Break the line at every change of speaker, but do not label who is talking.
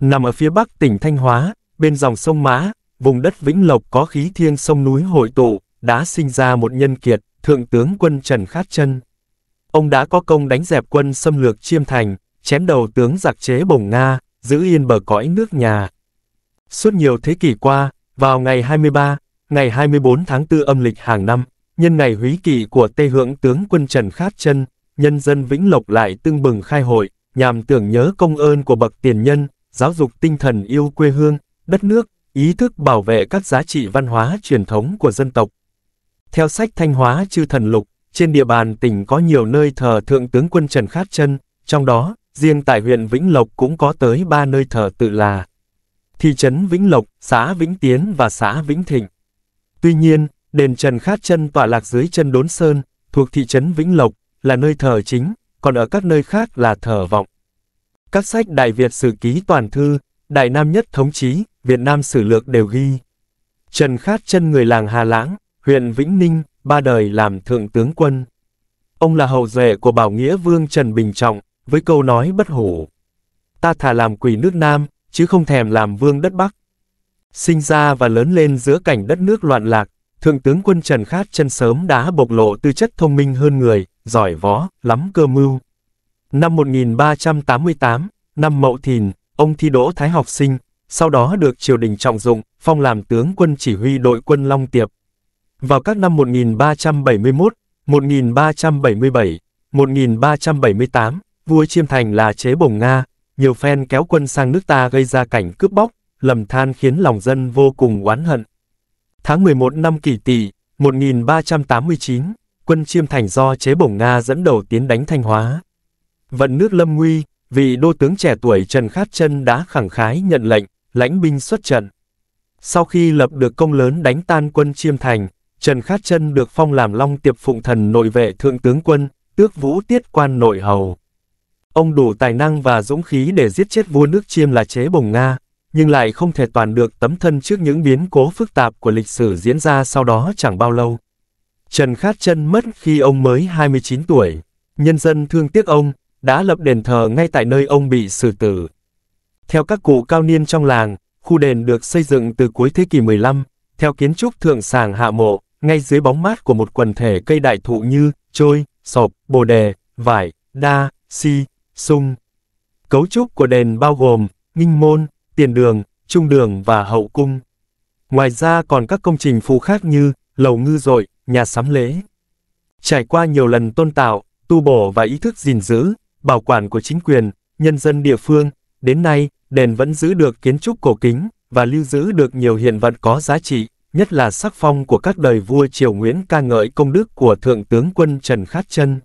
Nằm ở phía bắc tỉnh Thanh Hóa, bên dòng sông Mã, vùng đất Vĩnh Lộc có khí thiên sông núi hội tụ, đã sinh ra một nhân kiệt, Thượng tướng quân Trần Khát Chân. Ông đã có công đánh dẹp quân xâm lược Chiêm Thành, chém đầu tướng giặc chế Bồng Nga, giữ yên bờ cõi nước nhà. Suốt nhiều thế kỷ qua, vào ngày 23, ngày 24 tháng 4 âm lịch hàng năm, nhân ngày húy kỷ của Tây Hưởng tướng quân Trần Khát Chân, nhân dân Vĩnh Lộc lại tưng bừng khai hội, nhằm tưởng nhớ công ơn của bậc tiền nhân, giáo dục tinh thần yêu quê hương, đất nước, ý thức bảo vệ các giá trị văn hóa truyền thống của dân tộc. Theo sách Thanh Hóa Chư Thần Lục, trên địa bàn tỉnh có nhiều nơi thờ Thượng tướng quân Trần Khát Chân, trong đó, riêng tại huyện Vĩnh Lộc cũng có tới ba nơi thờ tự là thị trấn Vĩnh Lộc, xã Vĩnh Tiến và xã Vĩnh Thịnh. Tuy nhiên, đền Trần Khát Chân tọa lạc dưới chân Đốn Sơn, thuộc thị trấn Vĩnh Lộc, là nơi thờ chính, còn ở các nơi khác là thờ vọng. Các sách Đại Việt Sử Ký Toàn Thư, Đại Nam Nhất Thống Chí, Việt Nam Sử Lược đều ghi. Trần Khát chân người làng Hà Lãng, huyện Vĩnh Ninh, ba đời làm thượng tướng quân. Ông là hậu duệ của Bảo Nghĩa Vương Trần Bình Trọng, với câu nói bất hủ. Ta thà làm quỷ nước Nam, chứ không thèm làm vương đất Bắc. Sinh ra và lớn lên giữa cảnh đất nước loạn lạc, Thượng tướng quân Trần Khát chân sớm đã bộc lộ tư chất thông minh hơn người, giỏi võ, lắm cơ mưu. Năm 1388, năm Mậu Thìn, ông thi đỗ Thái học sinh, sau đó được triều đình trọng dụng, phong làm tướng quân chỉ huy đội quân Long Tiệp. Vào các năm 1371, 1377, 1378, vua Chiêm Thành là chế bổng Nga, nhiều phen kéo quân sang nước ta gây ra cảnh cướp bóc, lầm than khiến lòng dân vô cùng oán hận. Tháng 11 năm kỷ tỵ 1389, quân Chiêm Thành do chế bổng Nga dẫn đầu tiến đánh Thanh Hóa. Vận nước lâm nguy, vị đô tướng trẻ tuổi Trần Khát Chân đã khẳng khái nhận lệnh, lãnh binh xuất trận. Sau khi lập được công lớn đánh tan quân Chiêm Thành, Trần Khát Chân được phong làm Long Tiệp Phụng Thần nội vệ thượng tướng quân, tước vũ tiết quan nội hầu. Ông đủ tài năng và dũng khí để giết chết vua nước Chiêm là chế bồng Nga, nhưng lại không thể toàn được tấm thân trước những biến cố phức tạp của lịch sử diễn ra sau đó chẳng bao lâu. Trần Khát Chân mất khi ông mới 29 tuổi. Nhân dân thương tiếc ông, đã lập đền thờ ngay tại nơi ông bị xử tử. Theo các cụ cao niên trong làng, khu đền được xây dựng từ cuối thế kỷ 15, theo kiến trúc thượng sàng hạ mộ, ngay dưới bóng mát của một quần thể cây đại thụ như trôi, sọp, bồ đề, vải, đa, si, sung. Cấu trúc của đền bao gồm nghinh môn, tiền đường, trung đường và hậu cung. Ngoài ra còn các công trình phụ khác như lầu ngư dội, nhà sắm lễ. Trải qua nhiều lần tôn tạo, tu bổ và ý thức gìn giữ, bảo quản của chính quyền, nhân dân địa phương, đến nay, đền vẫn giữ được kiến trúc cổ kính và lưu giữ được nhiều hiện vật có giá trị, nhất là sắc phong của các đời vua triều Nguyễn ca ngợi công đức của Thượng tướng quân Trần Khát Chân.